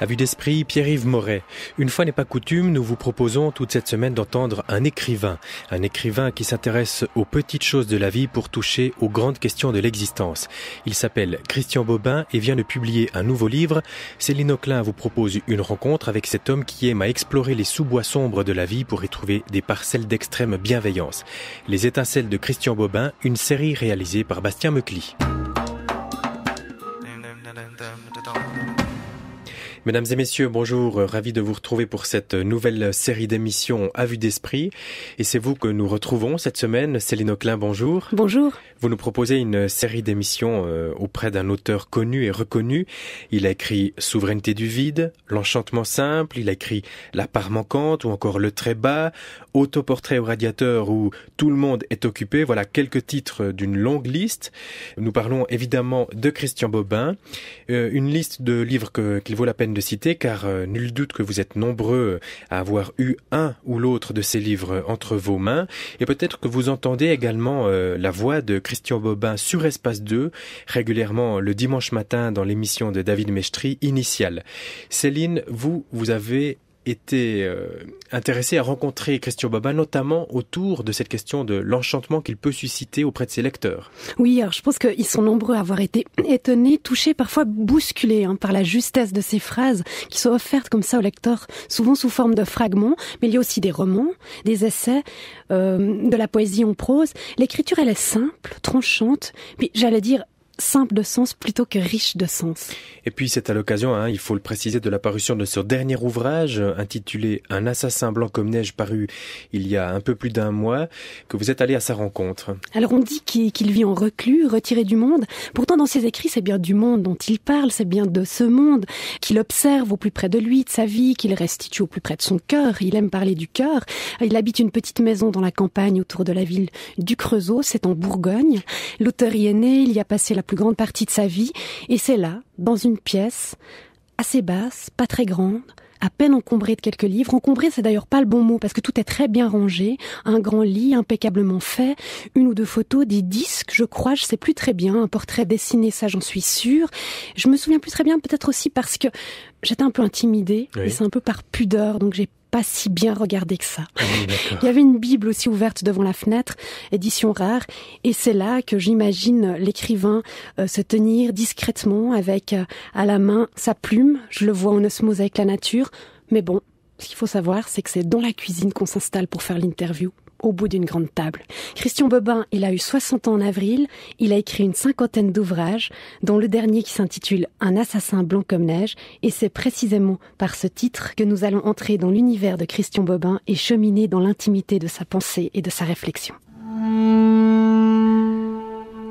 À vue d'esprit, Pierre-Yves Moret. Une fois n'est pas coutume, nous vous proposons toute cette semaine d'entendre un écrivain. Un écrivain qui s'intéresse aux petites choses de la vie pour toucher aux grandes questions de l'existence. Il s'appelle Christian Bobin et vient de publier un nouveau livre. Céline Auclin vous propose une rencontre avec cet homme qui aime à explorer les sous-bois sombres de la vie pour y trouver des parcelles d'extrême bienveillance. Les étincelles de Christian Bobin, une série réalisée par Bastien Meucli. Mesdames et messieurs, bonjour, euh, ravi de vous retrouver pour cette euh, nouvelle euh, série d'émissions à vue d'esprit. Et c'est vous que nous retrouvons cette semaine. Céline Auclin, bonjour. Bonjour. Vous nous proposez une série d'émissions auprès d'un auteur connu et reconnu. Il a écrit Souveraineté du vide, L'enchantement simple, il a écrit La part manquante ou encore Le très bas, Autoportrait au radiateur où tout le monde est occupé. Voilà quelques titres d'une longue liste. Nous parlons évidemment de Christian Bobin, une liste de livres qu'il vaut la peine de citer, car euh, nul doute que vous êtes nombreux à avoir eu un ou l'autre de ces livres entre vos mains, et peut-être que vous entendez également euh, la voix de Christian Bobin sur Espace 2, régulièrement le dimanche matin dans l'émission de David Mestri initiale Céline, vous, vous avez été euh, intéressé à rencontrer Christian Baba, notamment autour de cette question de l'enchantement qu'il peut susciter auprès de ses lecteurs. Oui, alors je pense qu'ils sont nombreux à avoir été étonnés, touchés, parfois bousculés hein, par la justesse de ces phrases qui sont offertes comme ça au lecteur, souvent sous forme de fragments, mais il y a aussi des romans, des essais, euh, de la poésie en prose. L'écriture, elle est simple, tranchante, puis j'allais dire simple de sens plutôt que riche de sens. Et puis c'est à l'occasion, hein, il faut le préciser, de la parution de ce dernier ouvrage intitulé Un assassin blanc comme neige paru il y a un peu plus d'un mois, que vous êtes allé à sa rencontre. Alors on dit qu'il vit en reclus, retiré du monde. Pourtant dans ses écrits, c'est bien du monde dont il parle, c'est bien de ce monde qu'il observe au plus près de lui, de sa vie, qu'il restitue au plus près de son cœur. Il aime parler du cœur. Il habite une petite maison dans la campagne autour de la ville du Creusot, c'est en Bourgogne. L'auteur y est né, il y a passé la plus grande partie de sa vie, et c'est là, dans une pièce, assez basse, pas très grande, à peine encombrée de quelques livres. Encombrée, c'est d'ailleurs pas le bon mot parce que tout est très bien rangé, un grand lit impeccablement fait, une ou deux photos, des disques, je crois, je sais plus très bien, un portrait dessiné, ça j'en suis sûre. Je me souviens plus très bien, peut-être aussi parce que j'étais un peu intimidée et c'est un peu par pudeur, donc j'ai si bien regardé que ça. Ah il y avait une Bible aussi ouverte devant la fenêtre, édition rare, et c'est là que j'imagine l'écrivain euh, se tenir discrètement avec euh, à la main sa plume. Je le vois en osmose avec la nature, mais bon, ce qu'il faut savoir, c'est que c'est dans la cuisine qu'on s'installe pour faire l'interview au bout d'une grande table. Christian Bobin, il a eu 60 ans en avril, il a écrit une cinquantaine d'ouvrages, dont le dernier qui s'intitule Un assassin blanc comme neige, et c'est précisément par ce titre que nous allons entrer dans l'univers de Christian Bobin et cheminer dans l'intimité de sa pensée et de sa réflexion.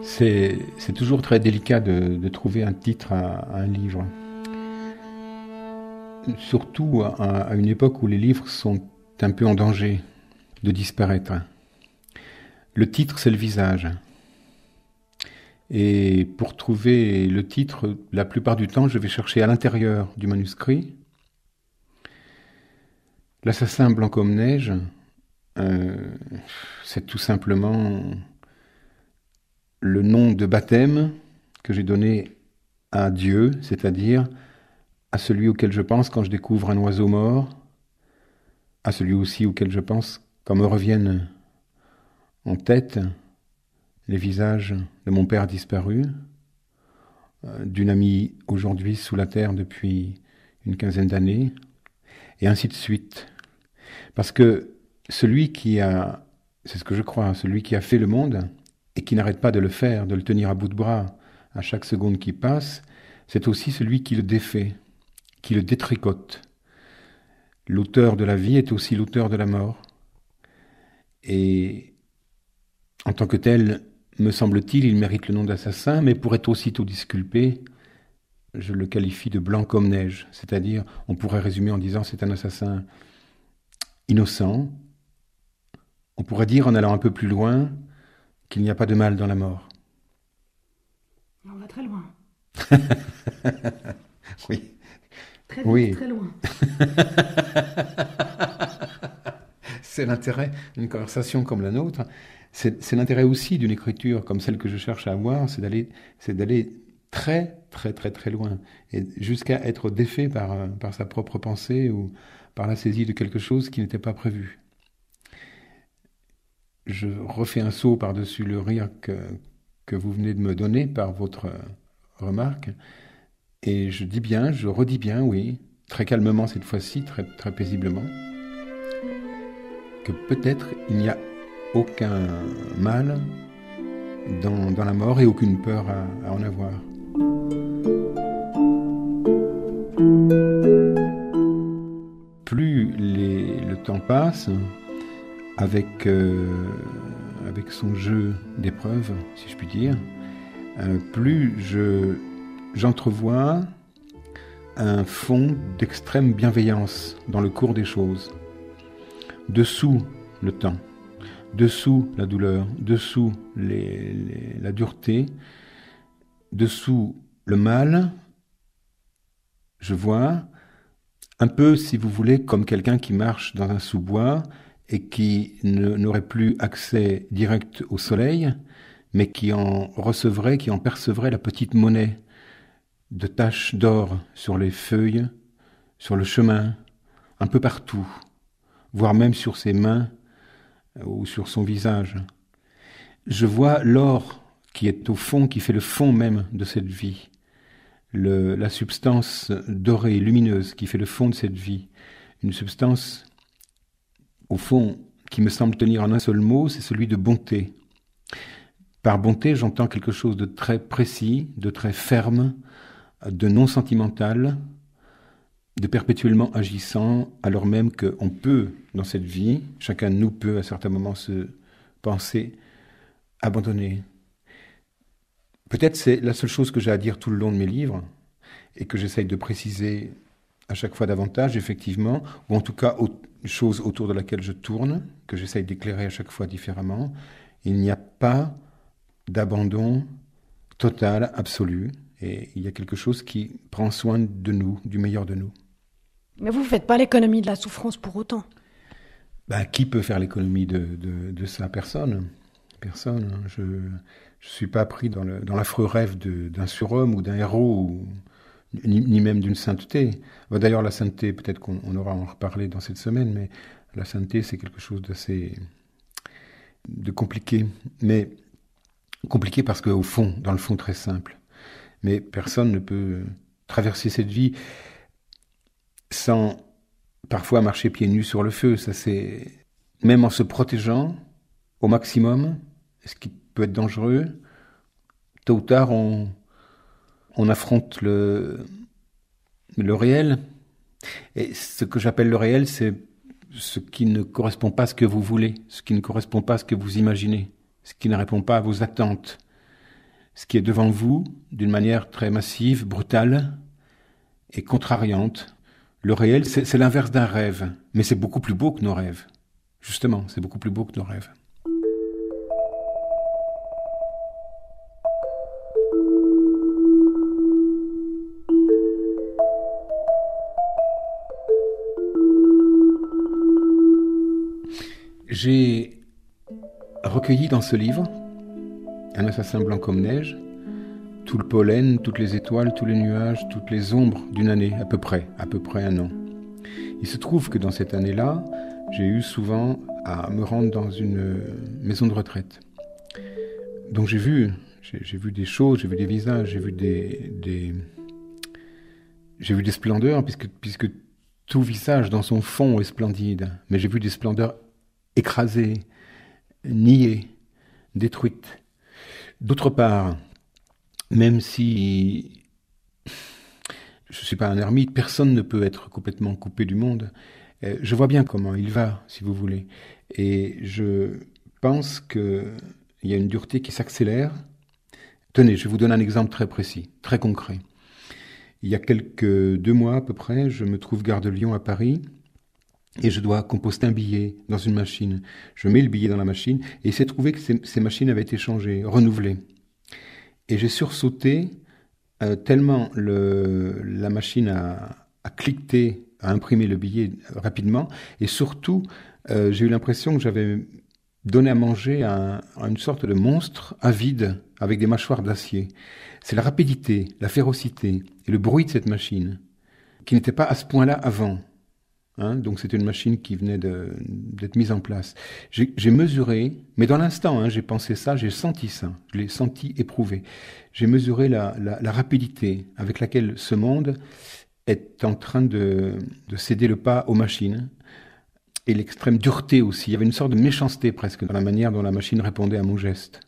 C'est, toujours très délicat de, trouver un titre à, un livre. Surtout à une époque où les livres sont un peu en danger de disparaître. Le titre, c'est le visage. Et pour trouver le titre, la plupart du temps, je vais chercher à l'intérieur du manuscrit. L'assassin blanc comme neige, euh, c'est tout simplement le nom de baptême que j'ai donné à Dieu, c'est-à-dire à celui auquel je pense quand je découvre un oiseau mort, à celui aussi auquel je pense quand me reviennent en tête les visages de mon père disparu, euh, d'une amie aujourd'hui sous la terre depuis une quinzaine d'années, et ainsi de suite. Parce que celui qui a, c'est ce que je crois, celui qui a fait le monde, et qui n'arrête pas de le faire, de le tenir à bout de bras à chaque seconde qui passe, c'est aussi celui qui le défait, qui le détricote. L'auteur de la vie est aussi l'auteur de la mort. Et en tant que tel, me semble-t-il, il mérite le nom d'assassin, mais pour être aussitôt disculpé, je le qualifie de blanc comme neige. C'est-à-dire, on pourrait résumer en disant c'est un assassin innocent. On pourrait dire, en allant un peu plus loin, qu'il n'y a pas de mal dans la mort. On va très loin. oui. Très, oui. très loin. c'est l'intérêt d'une conversation comme la nôtre. C'est l'intérêt aussi d'une écriture comme celle que je cherche à avoir, c'est d'aller très, très, très, très loin, et jusqu'à être défait par, euh, par sa propre pensée ou par la saisie de quelque chose qui n'était pas prévu. Je refais un saut par-dessus le rire que, que vous venez de me donner par votre euh, remarque, et je dis bien, je redis bien, oui, très calmement cette fois-ci, très, très paisiblement peut-être il n'y a aucun mal dans, la mort et aucune peur à, en avoir. Plus le temps passe, euh, avec, son jeu d'épreuves, si je puis dire, euh, plus j'entrevois un fond d'extrême bienveillance dans le cours des choses dessous le temps, dessous la douleur, dessous la dureté, dessous le mal, je vois un peu, si vous voulez, comme quelqu'un qui marche dans un sous-bois et qui n'aurait plus accès direct au soleil, mais qui en recevrait, qui en percevrait la petite monnaie de taches d'or sur les feuilles, sur le chemin, un peu partout voire même sur ses mains euh, ou sur son visage. Je vois l'or qui est au fond, qui fait le fond même de cette vie, la substance dorée, lumineuse, qui fait le fond de cette vie, une substance au fond qui me semble tenir en un seul mot, c'est celui de bonté. Par bonté, j'entends quelque chose de très précis, de très ferme, de non sentimental, de perpétuellement agissant, alors même qu'on peut, dans cette vie, chacun de nous peut à certains moments se penser abandonné. Peut-être c'est la seule chose que j'ai à dire tout le long de mes livres, et que j'essaye de préciser à chaque fois davantage, effectivement, ou en tout cas chose autour de laquelle je tourne, que j'essaye d'éclairer à chaque fois différemment. Il n'y a pas d'abandon total, absolu, et il y a quelque chose qui prend soin de nous, du meilleur de nous. Mais vous ne faites pas l'économie de la souffrance pour autant. Bah, qui peut faire l'économie de, ça Personne. Personne. Hein. Je ne suis pas pris dans, l'affreux rêve d'un surhomme ou d'un héros, ni, même d'une sainteté. Bah, d'ailleurs, la sainteté, peut-être qu'on aura en reparlé dans cette semaine, mais la sainteté, c'est quelque chose d'assez de compliqué. Mais compliqué parce qu'au fond, dans le fond, très simple. Mais personne ne peut traverser cette vie sans parfois marcher pieds nus sur le feu. Ça, c'est même en se protégeant au maximum, ce qui peut être dangereux. Tôt ou tard, on, affronte le réel. Et ce que j'appelle le réel, c'est ce qui ne correspond pas à ce que vous voulez, ce qui ne correspond pas à ce que vous imaginez, ce qui ne répond pas à vos attentes, ce qui est devant vous d'une manière très massive, brutale et contrariante. Le réel, c'est l'inverse d'un rêve, mais c'est beaucoup plus beau que nos rêves. Justement, c'est beaucoup plus beau que nos rêves. J'ai recueilli dans ce livre, Un assassin blanc comme neige, tout le pollen, toutes les étoiles, tous les nuages, toutes les ombres d'une année, à peu près, à peu près un an. Il se trouve que dans cette année-là, j'ai eu souvent à me rendre dans une maison de retraite. Donc j'ai vu, j'ai vu des choses, j'ai vu des visages, j'ai vu des, j'ai vu des splendeurs puisque puisque tout visage dans son fond est splendide, mais j'ai vu des splendeurs écrasées, niées, détruites. D'autre part, même si je ne suis pas un ermite, personne ne peut être complètement coupé du monde. Euh, je vois bien comment il va, si vous voulez. Et je pense qu'il y a une dureté qui s'accélère. Tenez, je vous donne un exemple très précis, très concret. Il y a quelques deux mois à peu près, je me trouve gare de Lyon à Paris et je dois composter un billet dans une machine. Je mets le billet dans la machine et il s'est trouvé que ces, ces machines avaient été changées, renouvelées. Et j'ai sursauté euh, tellement le, la machine a, a, cliqueté, a imprimé le billet euh, rapidement. Et surtout, euh, j'ai eu l'impression que j'avais donné à manger à, à, une sorte de monstre avide avec des mâchoires d'acier. C'est la rapidité, la férocité et le bruit de cette machine qui n'était pas à ce point-là avant. Hein, donc c'était une machine qui venait d'être mise en place. J'ai mesuré, mais dans l'instant, hein, j'ai pensé ça, j'ai senti ça, je l'ai senti éprouvé. J'ai mesuré la, rapidité avec laquelle ce monde est en train de, céder le pas aux machines et l'extrême dureté aussi. Il y avait une sorte de méchanceté presque dans la manière dont la machine répondait à mon geste.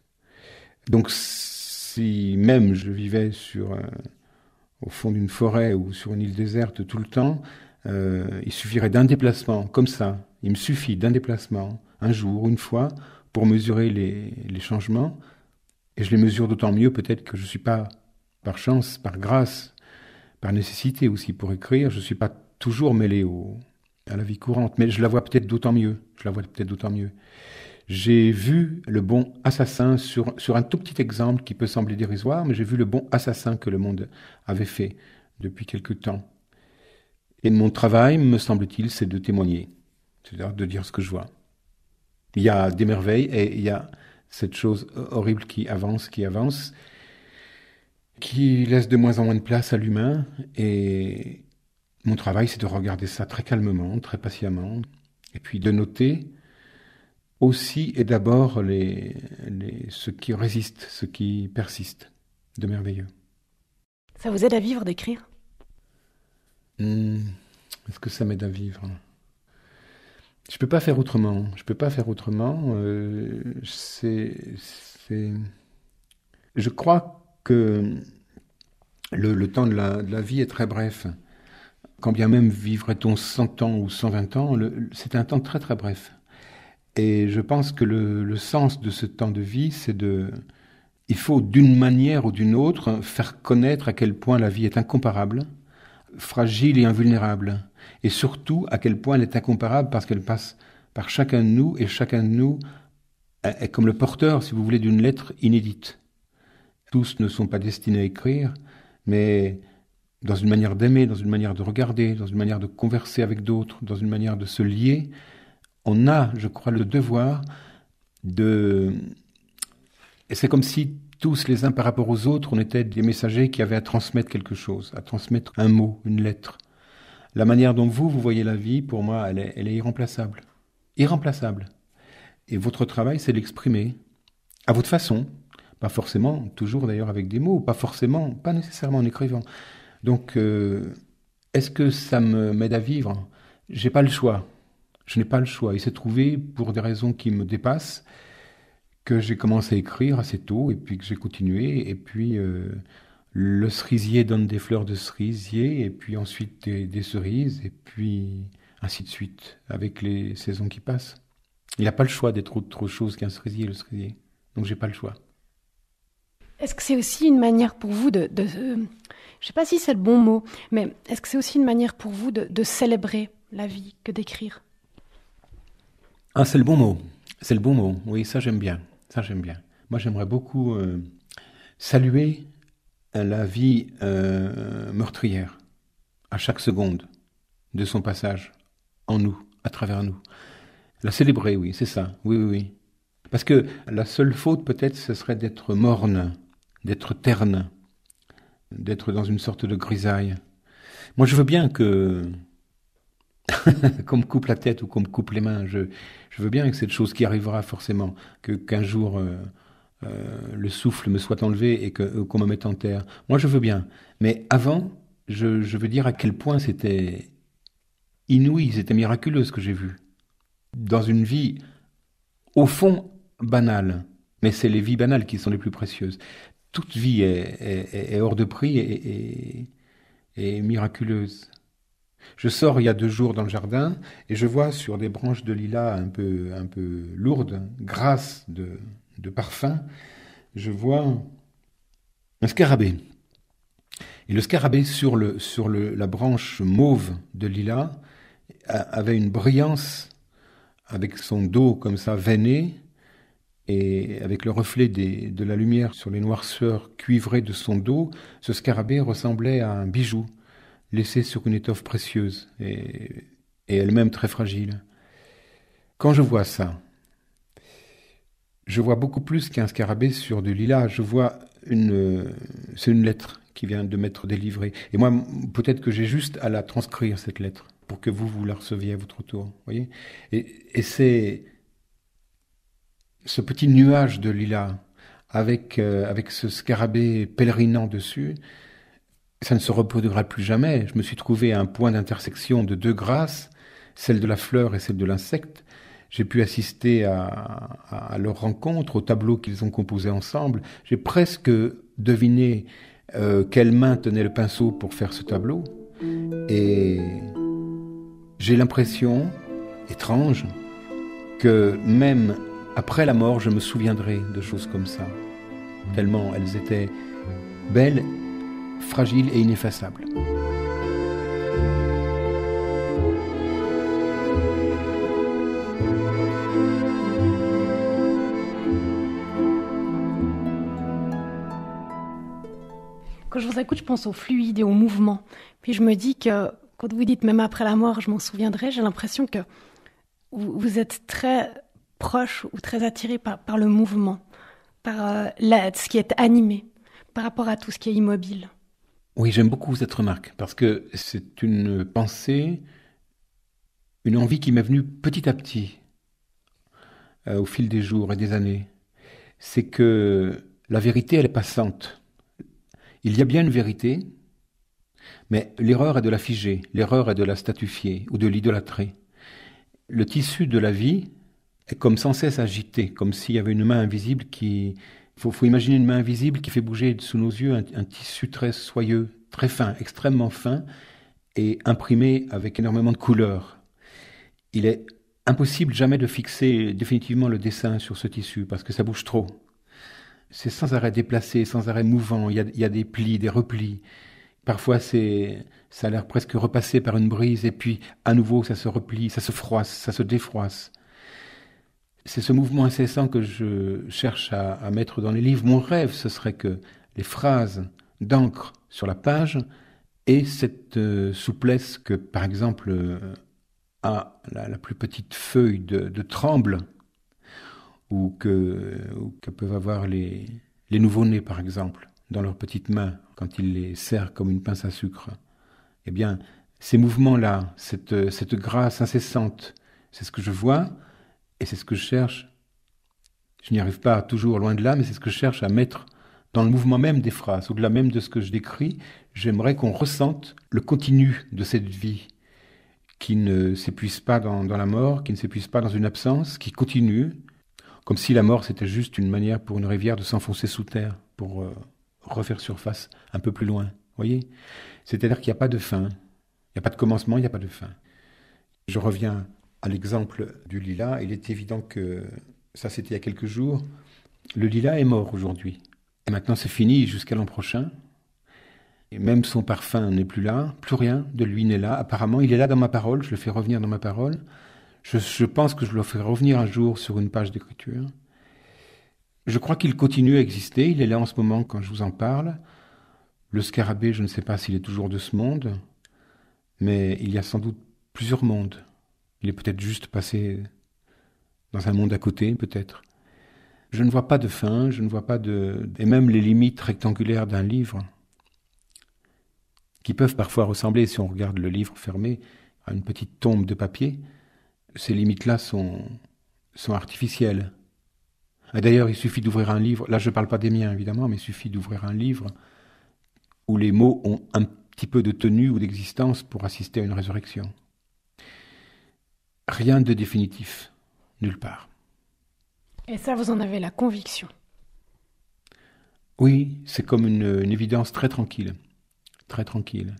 Donc si même je vivais sur euh, au fond d'une forêt ou sur une île déserte tout le temps, euh, il suffirait d'un déplacement, comme ça. Il me suffit d'un déplacement, un jour, une fois, pour mesurer les, changements. Et je les mesure d'autant mieux peut-être que je ne suis pas, par chance, par grâce, par nécessité aussi pour écrire, je ne suis pas toujours mêlé à la vie courante. Mais je la vois peut-être d'autant mieux. Je la vois peut-être d'autant mieux. J'ai vu le bon assassin sur, sur un tout petit exemple qui peut sembler dérisoire, mais j'ai vu le bon assassin que le monde avait fait depuis quelque temps. Et mon travail, me semble-t-il, c'est de témoigner, c'est-à-dire de dire ce que je vois. Il y a des merveilles et il y a cette chose horrible qui avance, qui avance, qui laisse de moins en moins de place à l'humain. Et mon travail, c'est de regarder ça très calmement, très patiemment, et puis de noter aussi et d'abord ce qui résiste, ce qui persiste de merveilleux. Ça vous aide à vivre d'écrire Hmm. Est-ce que ça m'aide à vivre Je peux pas faire autrement. Je peux pas faire autrement. Euh, c'est, Je crois que le, temps de la, vie est très bref. Quand bien même vivrait-on 100 ans ou 120 ans, c'est un temps très très bref. Et je pense que le sens de ce temps de vie, c'est de, il faut d'une manière ou d'une autre faire connaître à quel point la vie est incomparable fragile et invulnérable, et surtout à quel point elle est incomparable parce qu'elle passe par chacun de nous, et chacun de nous est comme le porteur, si vous voulez, d'une lettre inédite. Tous ne sont pas destinés à écrire, mais dans une manière d'aimer, dans une manière de regarder, dans une manière de converser avec d'autres, dans une manière de se lier, on a, je crois, le devoir de... Et c'est comme si tous les uns par rapport aux autres, on était des messagers qui avaient à transmettre quelque chose, à transmettre un mot, une lettre. La manière dont vous, vous voyez la vie, pour moi, elle est, irremplaçable. Irremplaçable. Et votre travail, c'est l'exprimer, à votre façon. Pas forcément, toujours d'ailleurs avec des mots, pas forcément, pas nécessairement en écrivant. Donc, euh, est-ce que ça me m'aide à vivre J'ai pas le choix. Je n'ai pas le choix. Il s'est trouvé, pour des raisons qui me dépassent, que j'ai commencé à écrire assez tôt et puis que j'ai continué. Et puis euh, le cerisier donne des fleurs de cerisier et puis ensuite des, cerises et puis ainsi de suite avec les saisons qui passent. Il n'a pas le choix d'être autre chose qu'un cerisier, le cerisier. Donc j'ai pas le choix. Est-ce que c'est aussi une manière pour vous de, je sais pas si c'est le bon mot, mais est-ce que c'est aussi une manière pour vous de, de célébrer la vie que d'écrire Ah, c'est le bon mot. C'est le bon mot. Oui, ça j'aime bien. Ça, j'aime bien. Moi, j'aimerais beaucoup euh, saluer euh, la vie euh, meurtrière à chaque seconde de son passage en nous, à travers nous. La célébrer, oui, c'est ça. Oui, oui, oui. Parce que la seule faute, peut-être, ce serait d'être morne, d'être terne, d'être dans une sorte de grisaille. Moi, je veux bien que qu'on me coupe la tête ou qu'on me coupe les mains. Je, veux bien que cette chose qui arrivera forcément, que qu'un jour euh, euh, le souffle me soit enlevé et euh, qu'on me mette en terre. Moi, je veux bien. Mais avant, je, veux dire à quel point c'était inouï, c'était miraculeux ce que j'ai vu. Dans une vie, au fond, banale. Mais c'est les vies banales qui sont les plus précieuses. Toute vie est, hors de prix et miraculeuse. Je sors il y a deux jours dans le jardin et je vois sur des branches de lilas un peu, un peu lourdes, grasses de, parfum, je vois un scarabée. Et le scarabée sur, le, sur le, la branche mauve de lilas avait une brillance avec son dos comme ça veiné et avec le reflet des, de la lumière sur les noirceurs cuivrées de son dos, ce scarabée ressemblait à un bijou laissée sur une étoffe précieuse et, elle-même très fragile. Quand je vois ça, je vois beaucoup plus qu'un scarabée sur du lilas. Je vois une, c'est une lettre qui vient de m'être délivrée. Et moi, peut-être que j'ai juste à la transcrire cette lettre pour que vous vous la receviez à votre tour. Voyez. Et, et c'est ce petit nuage de lilas avec euh, avec ce scarabée pèlerinant dessus ça ne se reproduira plus jamais. Je me suis trouvé à un point d'intersection de deux grâces, celle de la fleur et celle de l'insecte. J'ai pu assister à, leur rencontre, au tableau qu'ils ont composé ensemble. J'ai presque deviné euh, quelle main tenait le pinceau pour faire ce tableau. Et j'ai l'impression, étrange, que même après la mort, je me souviendrai de choses comme ça. Tellement elles étaient belles fragile et ineffaçable. Quand je vous écoute, je pense au fluide et au mouvement. Puis je me dis que quand vous dites même après la mort, je m'en souviendrai, j'ai l'impression que vous êtes très proche ou très attiré par, le mouvement, par euh, ce qui est animé, par rapport à tout ce qui est immobile. Oui, j'aime beaucoup cette remarque, parce que c'est une pensée, une envie qui m'est venue petit à petit, euh, au fil des jours et des années. C'est que la vérité, elle est passante. Il y a bien une vérité, mais l'erreur est de la figer, l'erreur est de la statufier ou de l'idolâtrer. Le tissu de la vie est comme sans cesse agité, comme s'il y avait une main invisible qui, faut, faut imaginer une main invisible qui fait bouger sous nos yeux un, tissu très soyeux, très fin, extrêmement fin, et imprimé avec énormément de couleurs. Il est impossible jamais de fixer définitivement le dessin sur ce tissu parce que ça bouge trop. C'est sans arrêt déplacé, sans arrêt mouvant. Il y a, des plis, des replis. Parfois, c'est, ça a l'air presque repassé par une brise, et puis à nouveau, ça se replie, ça se froisse, ça se défroisse c'est ce mouvement incessant que je cherche à, mettre dans les livres. Mon rêve, ce serait que les phrases d'encre sur la page aient cette euh, souplesse que, par exemple, euh, a la, plus petite feuille de, tremble ou que, peuvent avoir les, les nouveau-nés, par exemple, dans leurs petites mains quand ils les serrent comme une pince à sucre. Eh bien, ces mouvements-là, cette grâce incessante, c'est ce que je vois et c'est ce que je cherche. Je n'y arrive pas toujours loin de là, mais c'est ce que je cherche à mettre dans le mouvement même des phrases, au-delà même de ce que je décris. J'aimerais qu'on ressente le continu de cette vie qui ne s'épuise pas dans, la mort, qui ne s'épuise pas dans une absence, qui continue, comme si la mort c'était juste une manière pour une rivière de s'enfoncer sous terre, pour euh, refaire surface un peu plus loin. Voyez C'est-à-dire qu'il n'y a pas de fin, il n'y a pas de commencement, il n'y a pas de fin. Je reviens à l'exemple du lilas, il est évident que, ça c'était il y a quelques jours, le lilas est mort aujourd'hui. Et maintenant c'est fini jusqu'à l'an prochain. Et même son parfum n'est plus là, plus rien de lui n'est là. Apparemment, il est là dans ma parole, je le fais revenir dans ma parole. Je, je pense que je le ferai revenir un jour sur une page d'écriture. Je crois qu'il continue à exister, il est là en ce moment quand je vous en parle. Le scarabée, je ne sais pas s'il est toujours de ce monde, mais il y a sans doute plusieurs mondes. Il est peut-être juste passé dans un monde à côté, peut-être. Je ne vois pas de fin, je ne vois pas de... et même les limites rectangulaires d'un livre, qui peuvent parfois ressembler, si on regarde le livre fermé, à une petite tombe de papier, ces limites-là sont, sont artificielles. D'ailleurs, il suffit d'ouvrir un livre, là je ne parle pas des miens évidemment, mais il suffit d'ouvrir un livre où les mots ont un petit peu de tenue ou d'existence pour assister à une résurrection rien de définitif, nulle part. Et ça, vous en avez la conviction Oui, c'est comme une, évidence très tranquille, très tranquille.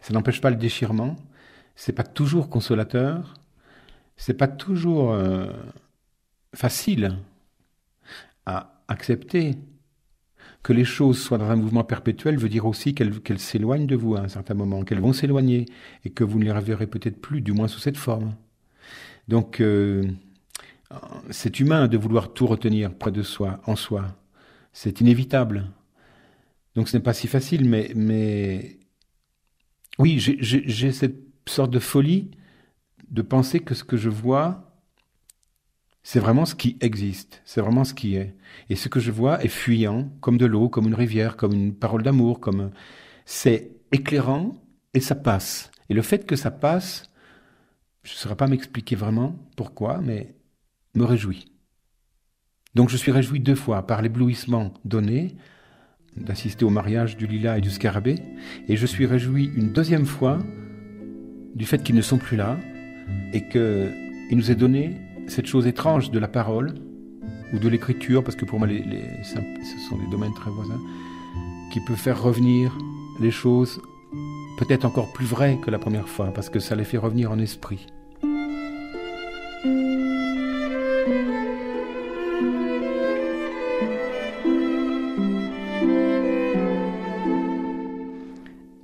Ça n'empêche pas le déchirement, c'est pas toujours consolateur, c'est pas toujours euh, facile à accepter. Que les choses soient dans un mouvement perpétuel veut dire aussi qu'elles s'éloignent de vous à un certain moment, qu'elles vont s'éloigner et que vous ne les reverrez peut-être plus, du moins sous cette forme. Donc, euh, c'est humain de vouloir tout retenir près de soi, en soi. C'est inévitable. Donc, ce n'est pas si facile, mais, mais... oui, j'ai cette sorte de folie de penser que ce que je vois, c'est vraiment ce qui existe, c'est vraiment ce qui est. Et ce que je vois est fuyant, comme de l'eau, comme une rivière, comme une parole d'amour, comme c'est éclairant et ça passe. Et le fait que ça passe, je ne saurais pas m'expliquer vraiment pourquoi, mais me réjouis. Donc je suis réjoui deux fois par l'éblouissement donné d'assister au mariage du lilas et du scarabée, et je suis réjoui une deuxième fois du fait qu'ils ne sont plus là et qu'il nous est donné cette chose étrange de la parole ou de l'écriture, parce que pour moi les, ce sont des domaines très voisins, qui peut faire revenir les choses peut-être encore plus vrai que la première fois, parce que ça les fait revenir en esprit.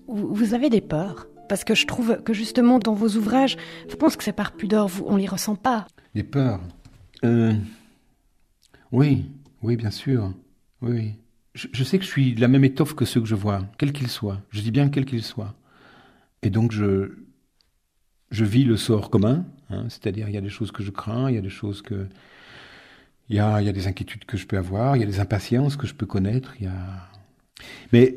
Vous avez des peurs parce que je trouve que justement dans vos ouvrages, je pense que c'est par pudeur, vous, on les ressent pas. Des peurs. Euh, oui, oui, bien sûr. Oui. Je, je, sais que je suis de la même étoffe que ceux que je vois, quels qu'ils soient. Je dis bien quels qu'ils soient. Et donc je, je vis le sort commun, hein. c'est-à-dire il y a des choses que je crains, il y a des choses que... Il y, a, il y a des inquiétudes que je peux avoir, il y a des impatiences que je peux connaître, il y a... Mais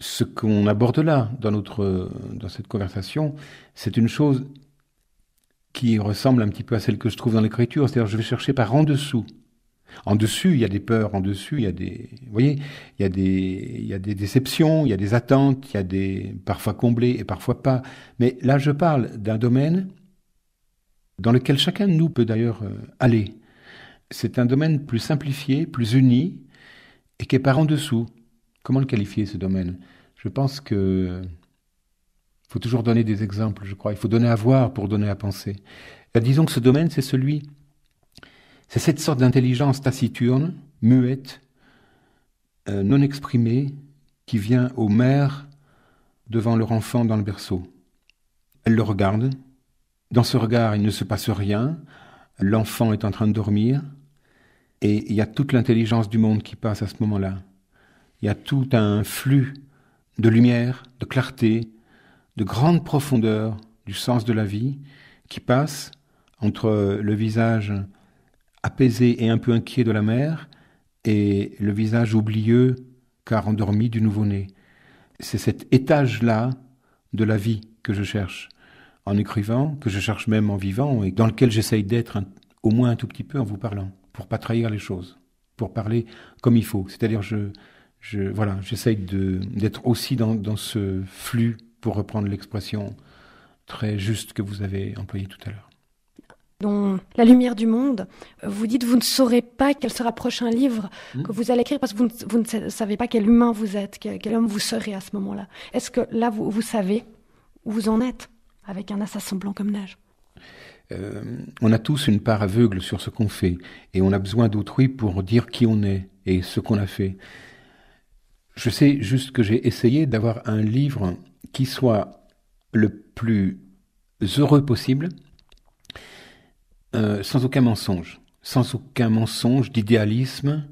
ce qu'on aborde là, dans, notre, dans cette conversation, c'est une chose qui ressemble un petit peu à celle que je trouve dans l'écriture, c'est-à-dire je vais chercher par en dessous en dessus, il y a des peurs, en dessus, il y a des, vous voyez, il y a des, il y a des déceptions, il y a des attentes, il y a des parfois comblées et parfois pas. Mais là, je parle d'un domaine dans lequel chacun de nous peut d'ailleurs euh, aller. C'est un domaine plus simplifié, plus uni et qui est par en dessous. Comment le qualifier ce domaine Je pense que faut toujours donner des exemples, je crois. Il faut donner à voir pour donner à penser. disons que ce domaine, c'est celui c'est cette sorte d'intelligence taciturne, muette, euh, non exprimée, qui vient aux mères devant leur enfant dans le berceau. Elle le regarde. Dans ce regard, il ne se passe rien. L'enfant est en train de dormir. Et il y a toute l'intelligence du monde qui passe à ce moment-là. Il y a tout un flux de lumière, de clarté, de grande profondeur du sens de la vie qui passe entre le visage apaisé et un peu inquiet de la mer et le visage oublieux car endormi du nouveau-né. C'est cet étage-là de la vie que je cherche en écrivant, que je cherche même en vivant, et dans lequel j'essaye d'être au moins un tout petit peu en vous parlant, pour pas trahir les choses, pour parler comme il faut. C'est-à-dire, je, je, voilà, j'essaye d'être aussi dans, dans ce flux, pour reprendre l'expression très juste que vous avez employée tout à l'heure. La lumière du monde, euh, vous dites vous ne saurez pas quel se rapproche prochain livre hmm. que vous allez écrire parce que vous ne, savez pas quel humain vous êtes, quel, homme vous serez à ce moment-là. Est-ce que là, vous, savez où vous en êtes avec un assassin blanc comme neige euh, on a tous une part aveugle sur ce qu'on fait, et on a besoin d'autrui pour dire qui on est et ce qu'on a fait. Je sais juste que j'ai essayé d'avoir un livre qui soit le plus heureux possible, euh, sans aucun mensonge, sans aucun mensonge d'idéalisme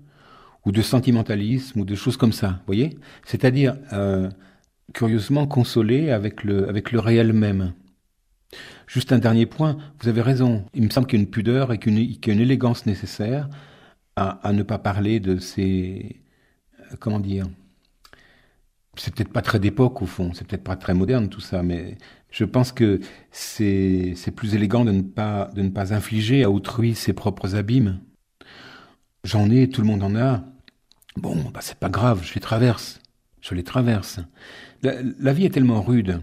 ou de sentimentalisme ou de choses comme ça, vous voyez C'est-à-dire, euh, curieusement, consolé avec le, avec le réel même. Juste un dernier point, vous avez raison, il me semble qu'il y a une pudeur et qu'il a une élégance nécessaire à, à ne pas parler de ces... Euh, comment dire c'est peut-être pas très d'époque au fond, c'est peut-être pas très moderne tout ça, mais je pense que c'est plus élégant de ne, pas, de ne pas infliger à autrui ses propres abîmes. J'en ai, tout le monde en a. Bon, bah c'est pas grave, je les traverse. Je les traverse. La, vie est tellement rude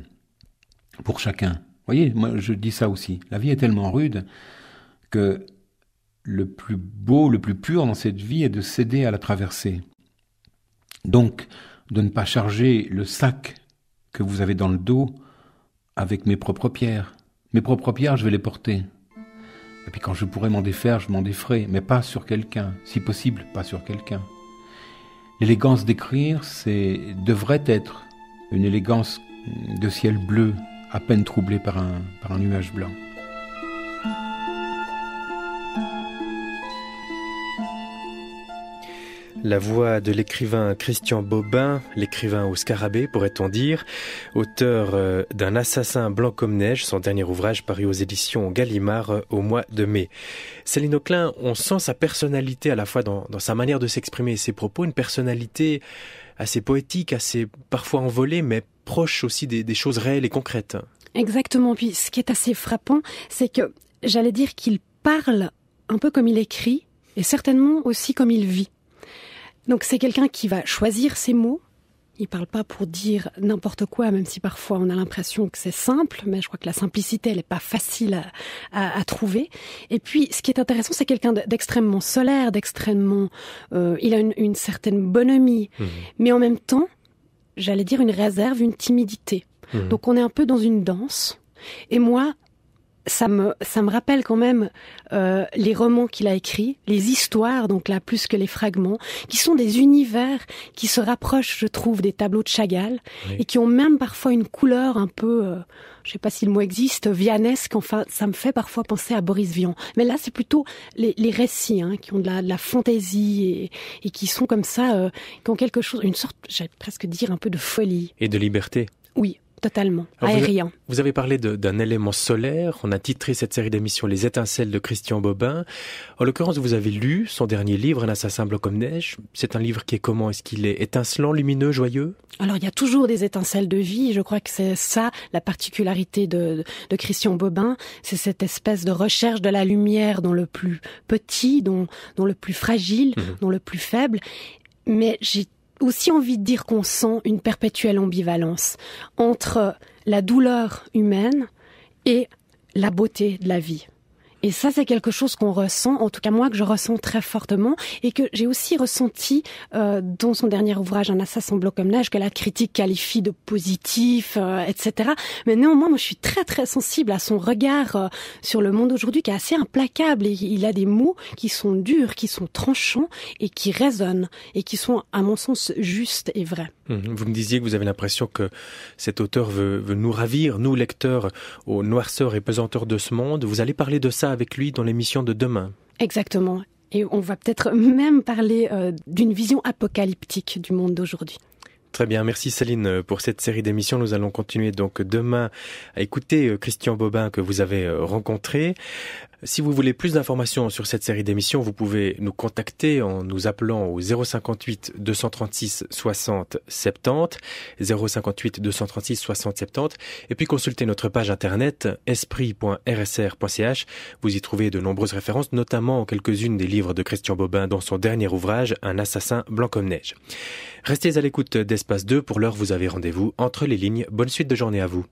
pour chacun. Vous voyez, moi je dis ça aussi. La vie est tellement rude que le plus beau, le plus pur dans cette vie est de céder à la traversée. Donc, de ne pas charger le sac que vous avez dans le dos avec mes propres pierres. Mes propres pierres, je vais les porter. Et puis quand je pourrai m'en défaire, je m'en déferai, mais pas sur quelqu'un, si possible, pas sur quelqu'un. L'élégance d'écrire, c'est devrait être une élégance de ciel bleu, à peine troublée par un nuage blanc. La voix de l'écrivain Christian Bobin, l'écrivain au scarabée pourrait-on dire, auteur euh, d'un assassin blanc comme neige, son dernier ouvrage paru aux éditions Gallimard euh, au mois de mai. Céline Auclin, on sent sa personnalité à la fois dans, sa manière de s'exprimer et ses propos, une personnalité assez poétique, assez parfois envolée, mais proche aussi des choses réelles et concrètes. Exactement. Puis ce qui est assez frappant, c'est que j'allais dire qu'il parle un peu comme il écrit et certainement aussi comme il vit. Donc c'est quelqu'un qui va choisir ses mots. Il parle pas pour dire n'importe quoi, même si parfois on a l'impression que c'est simple, mais je crois que la simplicité, elle n'est pas facile à, trouver. Et puis, ce qui est intéressant, c'est quelqu'un d'extrêmement solaire, d'extrêmement... Euh, il a une, certaine bonhomie, mmh. mais en même temps, j'allais dire une réserve, une timidité. Mmh. Donc on est un peu dans une danse. Et moi, ça me, rappelle quand même euh, les romans qu'il a écrits, les histoires, donc là plus que les fragments, qui sont des univers qui se rapprochent, je trouve, des tableaux de Chagall et qui ont même parfois une couleur un peu, euh, je ne sais pas si le mot existe, vianesque. Enfin, ça me fait parfois penser à Boris Vian. Mais là, c'est plutôt les, récits hein, qui ont de la, fantaisie et, qui sont comme ça, euh, qui ont quelque chose, une sorte, j'allais presque dire, un peu de folie et de liberté. Oui, Totalement, aérien. Vous, avez parlé d'un élément solaire, on a titré cette série d'émissions Les étincelles de Christian Bobin. En l'occurrence, vous avez lu son dernier livre, Un assassin blanc comme neige. C'est un livre qui est comment Est-ce qu'il est étincelant, lumineux, joyeux Alors il y a toujours des étincelles de vie, je crois que c'est ça la particularité de, Christian Bobin, c'est cette espèce de recherche de la lumière dans le plus petit, dans, le plus fragile, mhm. dans le plus faible. Mais j'ai aussi envie de dire qu'on sent une perpétuelle ambivalence entre la douleur humaine et la beauté de la vie. Et ça, c'est quelque chose qu'on ressent, en tout cas moi, que je ressens très fortement et que j'ai aussi ressenti euh, dans son dernier ouvrage, Un assassin bloc comme neige, que la critique qualifie de positif, euh, etc. Mais néanmoins, moi, je suis très, très sensible à son regard euh, sur le monde aujourd'hui qui est assez implacable et il a des mots qui sont durs, qui sont tranchants et qui résonnent et qui sont, à mon sens, justes et vrais. Mhm. Vous me disiez que vous avez l'impression que cet auteur veut, nous ravir, nous lecteurs, aux noirceurs et pesanteurs de ce monde. Vous allez parler de ça avec lui dans l'émission de demain. Exactement. Et on va peut-être même parler euh, d'une vision apocalyptique du monde d'aujourd'hui. Très bien, merci Céline pour cette série d'émissions. Nous allons continuer donc demain à écouter euh, Christian Bobin que vous avez euh, rencontré. Si vous voulez plus d'informations sur cette série d'émissions, vous pouvez nous contacter en nous appelant au 058 236 60 70, 058 236 60 70, et puis consulter notre page internet esprit.rsr.ch. Vous y trouvez de nombreuses références, notamment quelques-unes des livres de Christian Bobin dans son dernier ouvrage, Un assassin blanc comme neige. Restez à l'écoute d'Espace 2, pour l'heure vous avez rendez-vous entre les lignes. Bonne suite de journée à vous.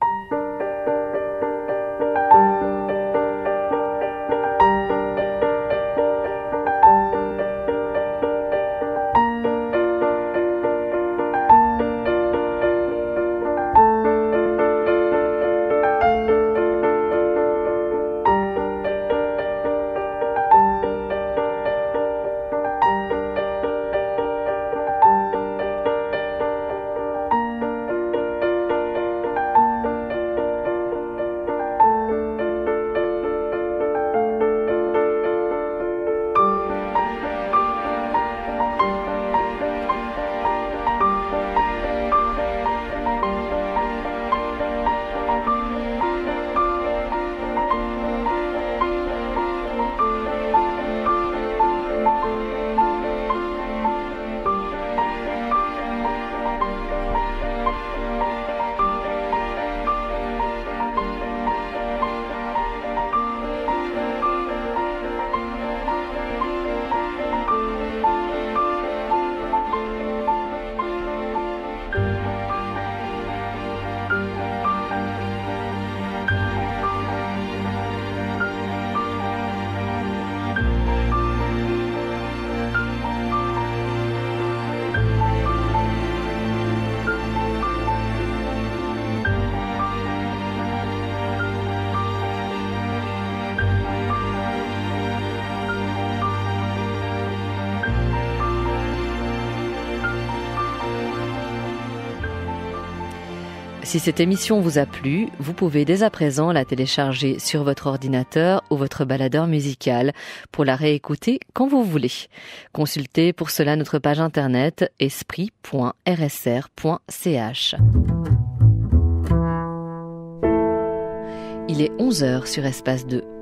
Si cette émission vous a plu, vous pouvez dès à présent la télécharger sur votre ordinateur ou votre baladeur musical pour la réécouter quand vous voulez. Consultez pour cela notre page internet esprit.rsr.ch. Il est 11h sur Espace 2.